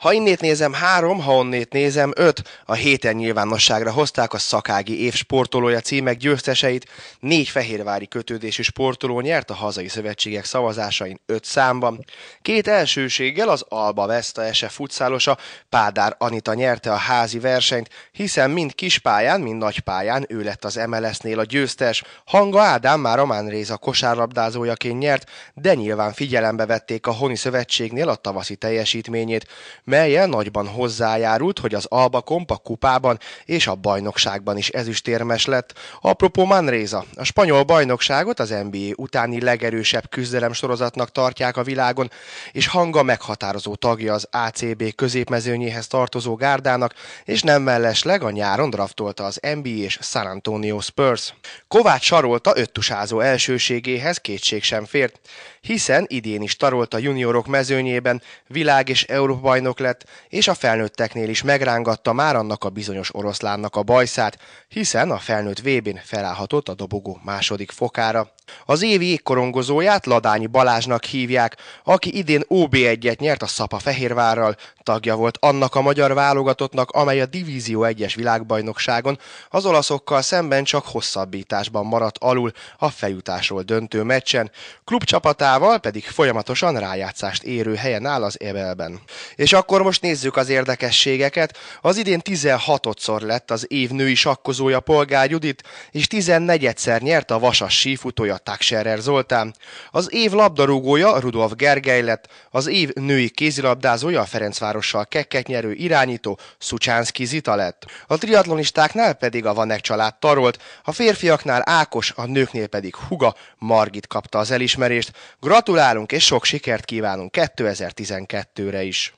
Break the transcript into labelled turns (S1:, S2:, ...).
S1: Ha innét nézem, három, ha onnét nézem, öt. A héten nyilvánosságra hozták a szakági év sportolója címek győzteseit. Négy fehérvári kötődésű sportoló nyert a hazai szövetségek szavazásain öt számban. Két elsőséggel az Alba Vesta ese futszálosa Pádár Anita nyerte a házi versenyt, hiszen mind kispályán, mind nagypályán ő lett az MLS-nél a győztes. Hanga Ádám már Román Réza kosárlabdázójaként nyert, de nyilván figyelembe vették a Honi Szövetségnél a tavaszi teljesítményét melyel nagyban hozzájárult, hogy az Alba Kompa kupában és a bajnokságban is ezüstérmes lett. Apropó Manréza, a spanyol bajnokságot az NBA utáni legerősebb küzdelem sorozatnak tartják a világon, és hanga meghatározó tagja az ACB középmezőnyéhez tartozó gárdának, és nem mellesleg a nyáron draftolta az NBA és San Antonio Spurs. Kovács sarolta öttusázó elsőségéhez kétség sem fért, hiszen idén is tarolt a juniorok mezőnyében világ és Európa bajnok lett, és a felnőtteknél is megrángatta már annak a bizonyos oroszlánnak a bajszát, hiszen a felnőtt vébén felállhatott a dobogó második fokára. Az évi égkorongozóját Ladányi Balázsnak hívják, aki idén OB1-et nyert a Szapa Fehérvárral, tagja volt annak a magyar válogatottnak, amely a Divízió 1-es világbajnokságon az olaszokkal szemben csak hosszabbításban maradt alul a feljutásról döntő meccsen, klubcsapatával pedig folyamatosan rájátszást érő helyen áll az Ebelben. És akkor akkor most nézzük az érdekességeket. Az idén 16-szor lett az év női sakkozója Polgár Judit, és 14-szer nyert a vasas sífutója Takserer Zoltán. Az év labdarúgója Rudolf Gergely lett, az év női kézilabdázója a Ferencvárossal kekket nyerő irányító Szucsánszki Zita lett. A triatlonistáknál pedig a Vanek család tarolt, a férfiaknál Ákos, a nőknél pedig Huga, Margit kapta az elismerést. Gratulálunk és sok sikert kívánunk 2012-re is!